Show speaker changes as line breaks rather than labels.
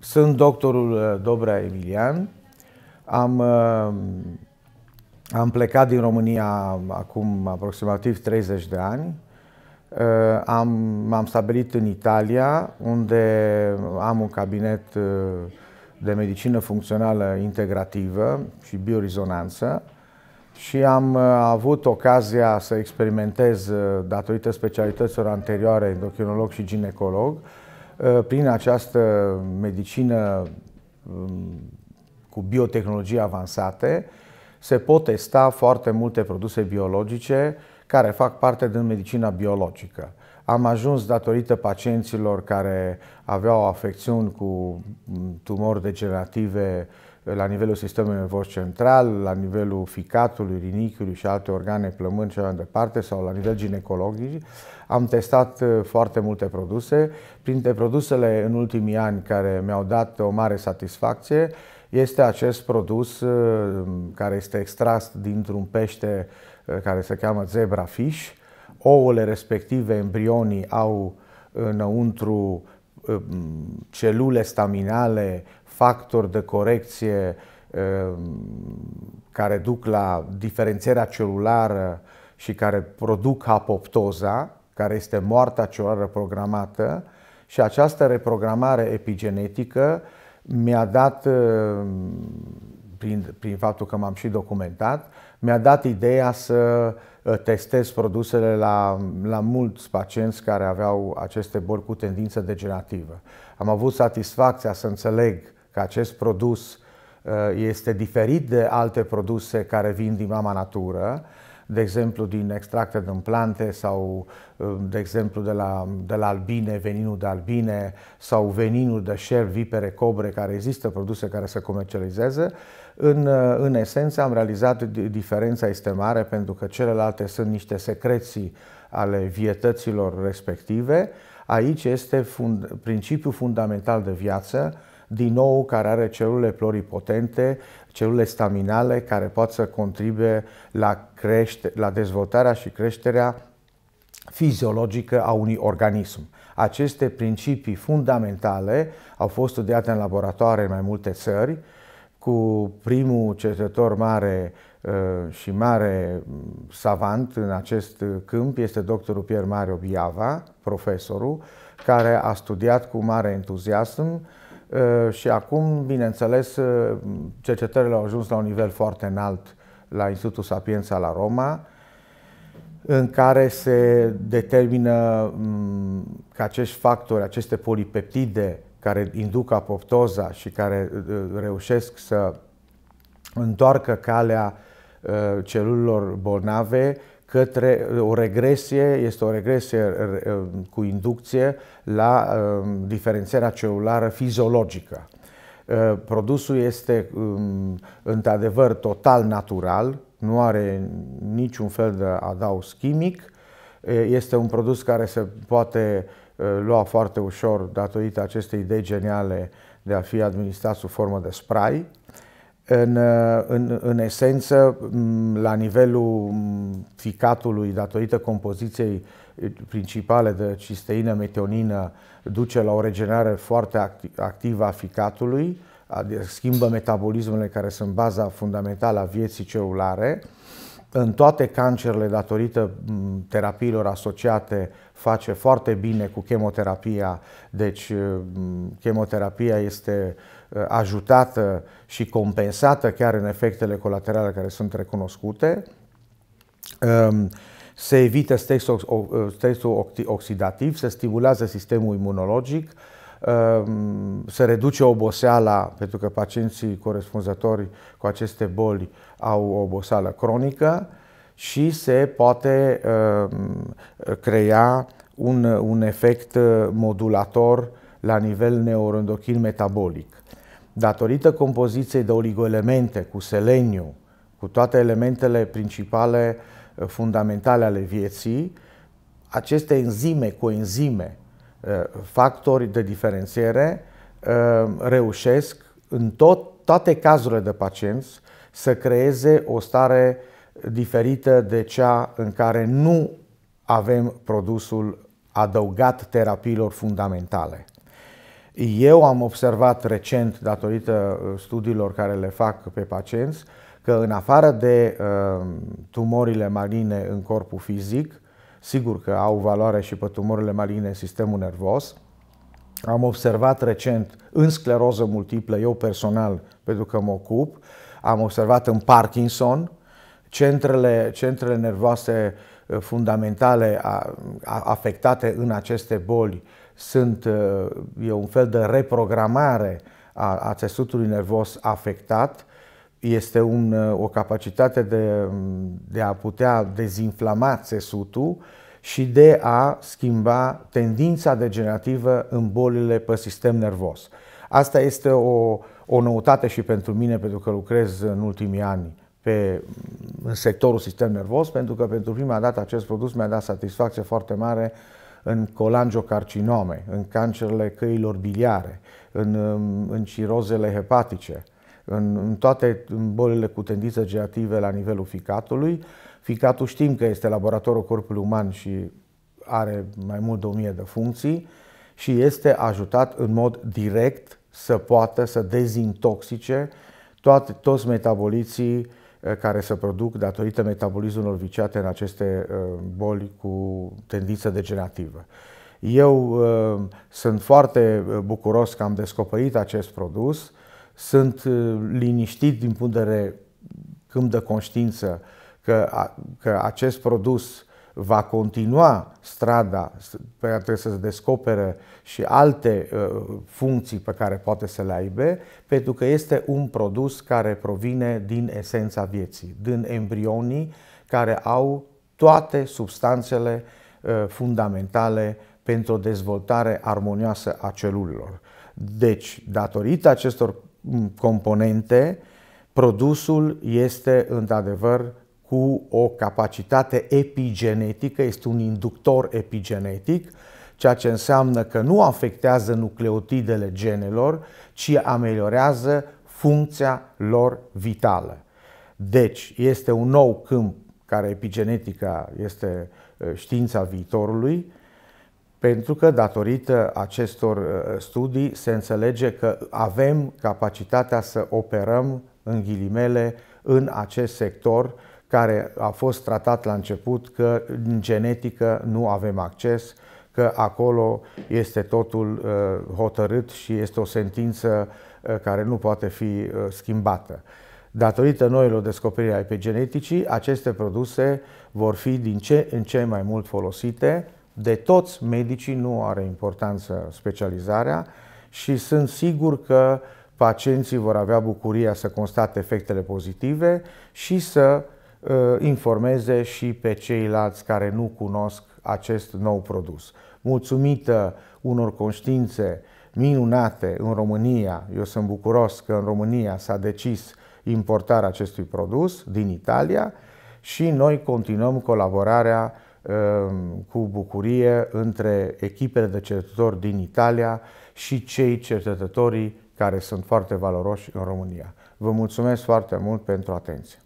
Sunt doctorul uh, Dobra Emilian. Am, uh, am plecat din România acum aproximativ 30 de ani. Uh, am, m-am stabilit în Italia, unde am un cabinet de medicină funcțională integrativă și biorizonanță și am avut ocazia să experimentez, datorită specialităților anterioare, endocrinolog și ginecolog, Uh, prin această medicină um, cu biotehnologie avansate, se pot testa foarte multe produse biologice care fac parte din medicina biologică. Am ajuns datorită pacienților care aveau afecțiuni cu um, tumori degenerative la nivelul sistemului nervos central, la nivelul ficatului, rinichiului și alte organe, plămâni și așa departe, sau la nivel ginecologic. Am testat uh, foarte multe produse. Printre produsele în ultimii ani care mi-au dat o mare satisfacție este acest produs uh, care este extras dintr-un pește uh, care se cheamă fish. Ouăle respective, embrionii, au înăuntru Uh, celule staminale, factori de corecție uh, care duc la diferențierea celulară și care produc apoptoza, care este moartea celulară programată, și această reprogramare epigenetică mi-a dat, uh, prin, prin faptul că m-am și documentat, mi-a dat ideea să uh, testez produsele la, la mulți pacienți care aveau aceste boli cu tendință degenerativă. Am avut satisfacția să înțeleg că acest produs uh, este diferit de alte produse care vin din mama natură, de exemplu, din extracte din plante sau, uh, de exemplu, de la, de la albine, veninul de albine sau veninul de șer, vipere, cobre, care există produse care se comercializează. În, uh, în esență am realizat diferența este mare pentru că celelalte sunt niște secreții ale vietăților respective. Aici este fund, principiul fundamental de viață, din nou care are celule pluripotente, celule staminale care pot să contribuie la, crește, la dezvoltarea și creșterea fiziologică a unui organism. Aceste principii fundamentale au fost studiate în laboratoare în mai multe țări, cu primul cercetător mare uh, și mare mm, savant în acest câmp este doctorul Pierre Mario Biava, profesorul, care a studiat cu mare entuziasm Uh, și acum, bineînțeles, uh, cercetările au ajuns la un nivel foarte înalt la Institutul Sapienza la Roma, în care se determină mm, că acești factori, aceste polipeptide care induc apoptoza și care uh, reușesc să întoarcă calea celulelor bolnave, către o regresie, este o regresie cu inducție la um, diferențierea celulară fiziologică. Uh, produsul este um, într-adevăr total natural, nu are niciun fel de adaus chimic, este un produs care se poate uh, lua foarte ușor datorită acestei idei geniale de a fi administrat sub formă de spray în, uh, în, în esență, la nivelul ficatului, datorită compoziției principale de cisteină, metionină, duce la o regenerare foarte activă a ficatului, schimbă metabolismele care sunt baza fundamentală a vieții celulare în toate cancerele datorită terapiilor asociate face foarte bine cu chemoterapia, deci chemoterapia este uh, ajutată și compensată chiar în efectele colaterale care sunt recunoscute. Um, se evită stresul uh, oxidativ, se stimulează sistemul imunologic, Ehm, se reduce oboseala, pentru că pacienții corespunzători cu aceste boli au o oboseală cronică și se poate ehm, crea un, un efect modulator la nivel neuroendocrin metabolic. Datorită compoziției de oligoelemente cu seleniu, cu toate elementele principale eh, fundamentale ale vieții, aceste enzime, coenzime, Eh, factori de diferențiere eh, reușesc în tot, toate cazurile de pacienți să creeze o stare diferită de cea în care nu avem produsul adăugat terapiilor fundamentale. Eu am observat recent, datorită eh, studiilor care le fac pe pacienți, că în afară de uh, tumorile maligne în corpul fizic, Sigur că au valoare și pe tumorile maligne în sistemul nervos. Am observat recent în scleroză multiplă, eu personal, pentru că mă ocup, am observat în Parkinson, centrele, centrele nervoase eh, fundamentale a, a, afectate în aceste boli sunt, eh, e un fel de reprogramare a, a țesutului nervos afectat este un, uh, o capacitate de, um, de a putea dezinflama țesutul și de a schimba tendința degenerativă în bolile pe sistem nervos. Asta este o, o noutate și pentru mine, pentru că lucrez în ultimii ani pe, în sectorul sistem nervos, pentru că pentru prima dată acest produs mi-a dat satisfacție foarte mare în colangiocarcinome, în cancerele căilor biliare, în, um, în cirozele hepatice în, în toate bolile cu tendințe generative la nivelul ficatului. Ficatul știm că este laboratorul corpului uman și are mai mult de 1000 de funcții și este ajutat în mod direct să poată să dezintoxice toate, toți metaboliții eh, care se produc datorită metabolismului viciate în aceste eh, boli cu tendință degenerativă. Eu eh, sunt foarte bucuros că am descoperit acest produs sunt uh, liniștit din punct de vedere câmp de conștiință că, că acest produs va continua strada pe care trebuie să se descopere și alte uh, funcții pe care poate să le aibă, pentru că este un produs care provine din esența vieții, din embrionii care au toate substanțele uh, fundamentale pentru o dezvoltare armonioasă a celulelor. Deci, datorită acestor componente, produsul este într-adevăr cu o capacitate epigenetică, este un inductor epigenetic, ceea ce înseamnă că nu afectează nucleotidele genelor, ci ameliorează funcția lor vitală. Deci, este un nou câmp care epigenetica este uh, știința viitorului, pentru că, datorită acestor uh, studii, se înțelege că avem capacitatea să operăm, în ghilimele, în acest sector care a fost tratat la început că în genetică nu avem acces, că acolo este totul uh, hotărât și este o sentință uh, care nu poate fi schimbată. Datorită noilor descoperiri a epigeneticii, aceste produse vor fi din ce în ce mai mult folosite de toți medicii, nu are importanță specializarea și sunt sigur că pacienții vor avea bucuria să constate efectele pozitive și să uh, informeze și pe ceilalți care nu cunosc acest nou produs. Mulțumită unor conștiințe minunate în România, eu sunt bucuros că în România s-a decis importarea acestui produs din Italia și noi continuăm colaborarea Um, cu bucurie între echipele de cercetători din Italia și cei cercetătorii care sunt foarte valoroși în România. Vă mulțumesc foarte mult pentru atenție!